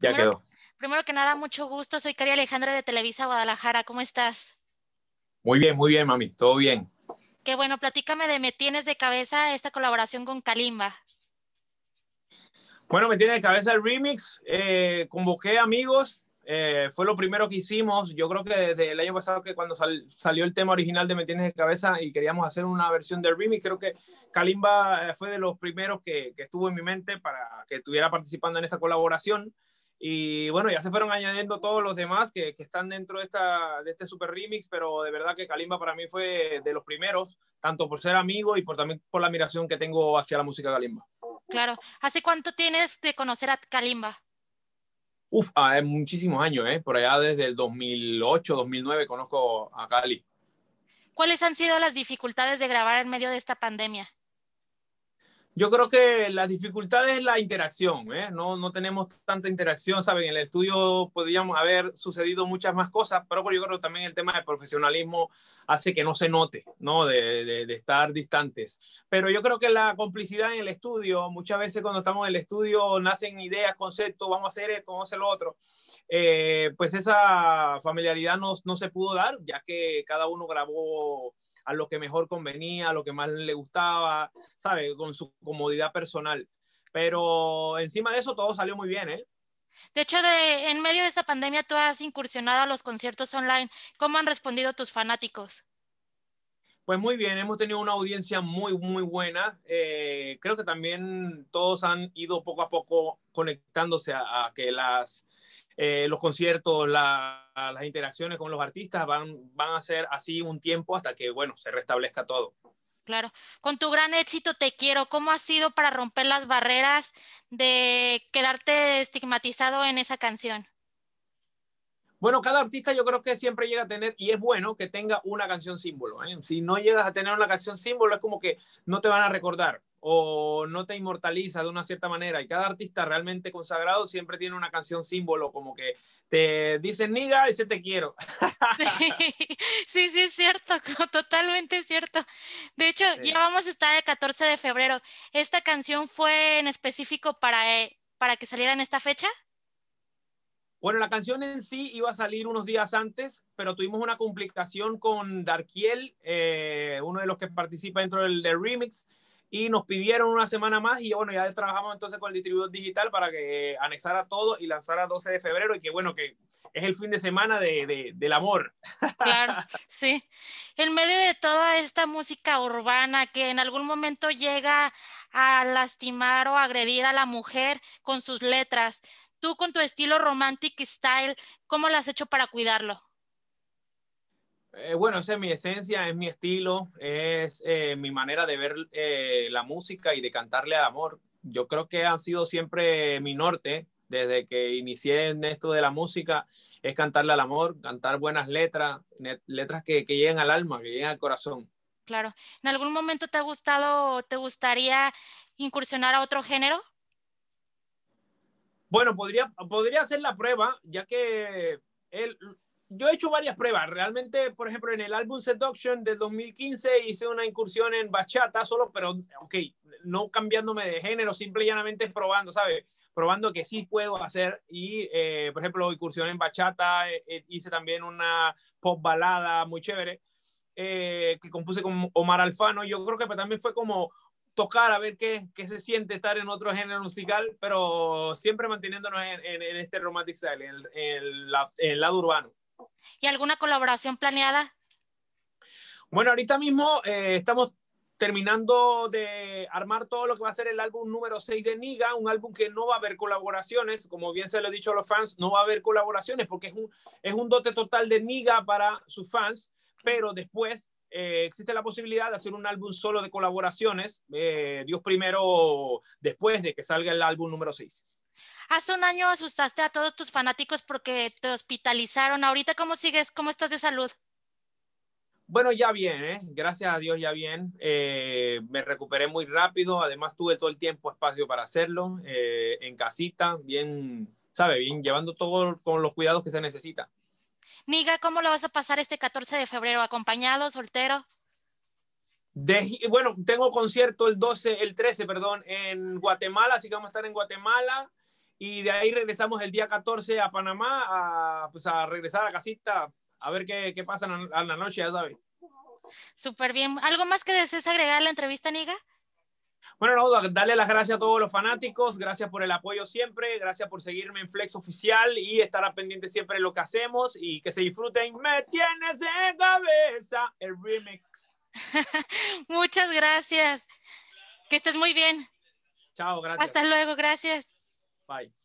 Ya primero, quedó. Primero que nada, mucho gusto. Soy Cari Alejandra de Televisa Guadalajara. ¿Cómo estás? Muy bien, muy bien, mami. Todo bien. Qué bueno. Platícame de Me Tienes de Cabeza, esta colaboración con Kalimba. Bueno, Me Tienes de Cabeza el remix. Eh, convoqué amigos. Eh, fue lo primero que hicimos. Yo creo que desde el año pasado, que cuando salió el tema original de Me Tienes de Cabeza y queríamos hacer una versión del remix, creo que Kalimba eh, fue de los primeros que, que estuvo en mi mente para que estuviera participando en esta colaboración. Y bueno, ya se fueron añadiendo todos los demás que, que están dentro de, esta, de este super remix, pero de verdad que Kalimba para mí fue de los primeros, tanto por ser amigo y por, también por la admiración que tengo hacia la música Kalimba. Claro. ¿Hace cuánto tienes de conocer a Kalimba? Uf, ah, muchísimos años, ¿eh? Por allá desde el 2008, 2009 conozco a Cali. ¿Cuáles han sido las dificultades de grabar en medio de esta pandemia? yo creo que la dificultad es la interacción, ¿eh? no, no tenemos tanta interacción, ¿saben? En el estudio podríamos haber sucedido muchas más cosas, pero yo creo que también el tema del profesionalismo hace que no se note, ¿no? De, estar distantes. Pero yo creo que la complicidad en el estudio, muchas veces cuando estamos en el estudio nacen ideas, conceptos, vamos a hacer esto, vamos a hacer lo otro, eh, pues esa familiaridad no, no se pudo dar, ya que cada uno grabó a lo que mejor convenía, a lo que más le gustaba, ¿sabe? Con su comodidad personal. Pero encima de eso todo salió muy bien, ¿eh? De hecho, de, en medio de esta pandemia tú has incursionado a los conciertos online. ¿Cómo han respondido tus fanáticos? Pues muy bien, hemos tenido una audiencia muy, muy buena. Eh, creo que también todos han ido poco a poco conectándose a, que las, eh, los conciertos, las interacciones con los artistas van, van a ser así un tiempo hasta que, bueno, se restablezca todo. Claro, con tu gran éxito Te Quiero, ¿cómo ha sido para romper las barreras de quedarte estigmatizado en esa canción? Bueno, cada artista yo creo que siempre llega a tener, y es bueno que tenga una canción símbolo. ¿eh? Si no llegas a tener una canción símbolo, es como que no te van a recordar o no te inmortaliza de una cierta manera. Y cada artista realmente consagrado siempre tiene una canción símbolo, como que te dicen niga y te quiero. Sí, sí, es cierto, totalmente cierto. De hecho, ya vamos a estar el 14 de febrero. ¿Esta canción fue en específico para, eh, para que saliera en esta fecha? Bueno, la canción en sí iba a salir unos días antes, pero tuvimos una complicación con Darkiel, eh, uno de los que participa dentro del, remix, y nos pidieron una semana más y bueno, ya trabajamos entonces con el distribuidor digital para que eh, anexara todo y lanzara el 12 de febrero y que bueno, que es el fin de semana del amor. Claro, sí. En medio de toda esta música urbana que en algún momento llega a lastimar o agredir a la mujer con sus letras tú con tu estilo romantic style, ¿cómo lo has hecho para cuidarlo? Eh, bueno, esa es mi esencia, es mi estilo, es eh, mi manera de ver eh, la música y de cantarle al amor. Yo creo que ha sido siempre mi norte desde que inicié en esto de la música, es cantarle al amor, cantar buenas letras, letras que, que lleguen al alma, que lleguen al corazón. Claro. ¿En algún momento te ha gustado, te gustaría incursionar a otro género? Bueno, podría, podría hacer la prueba, ya que él, yo he hecho varias pruebas. Realmente, por ejemplo, en el álbum Seduction del 2015 hice una incursión en bachata solo, pero, ok, no cambiándome de género, simple y llanamente probando, ¿sabes? Probando que sí puedo hacer. Y, eh, por ejemplo, incursión en bachata, eh, eh, hice también una pop balada muy chévere. que compuse con Omar Alfano, yo creo que también fue como tocar a ver qué, qué, se siente estar en otro género musical, pero siempre manteniéndonos en, este romantic style, en, el lado urbano. ¿Y alguna colaboración planeada? Bueno, ahorita mismo eh, estamos terminando de armar todo lo que va a ser el álbum número 6 de Niga, un álbum que no va a haber colaboraciones, como bien se lo he dicho a los fans, no va a haber colaboraciones porque es un, es un dote total de Niga para sus fans, pero después eh, existe la posibilidad de hacer un álbum solo de colaboraciones, eh, Dios primero, después de que salga el álbum número 6. Hace un año asustaste a todos tus fanáticos porque te hospitalizaron. Ahorita, ¿cómo sigues? ¿Cómo estás de salud? Bueno, ya bien, ¿eh? gracias a Dios, ya bien. me recuperé muy rápido, además tuve todo el tiempo, espacio para hacerlo, en casita, bien, sabe, bien, llevando todo con los cuidados que se necesita. Niga, ¿cómo lo vas a pasar este 14 de febrero? ¿Acompañado, soltero? bueno, tengo concierto el 12, el 13, perdón, en Guatemala, así que vamos a estar en Guatemala y de ahí regresamos el día 14 a Panamá a, pues a regresar a casita a ver qué, qué pasa a la noche, ya sabes. Súper bien. ¿Algo más que desees agregar a la entrevista, Niga? Bueno, no, darle las gracias a todos los fanáticos, gracias por el apoyo siempre, gracias por seguirme en Flex Oficial y estar pendiente siempre de lo que hacemos y que se disfruten. Me tienes de cabeza el remix. Muchas gracias. Que estés muy bien. Chao, gracias. Hasta luego, gracias. Bye.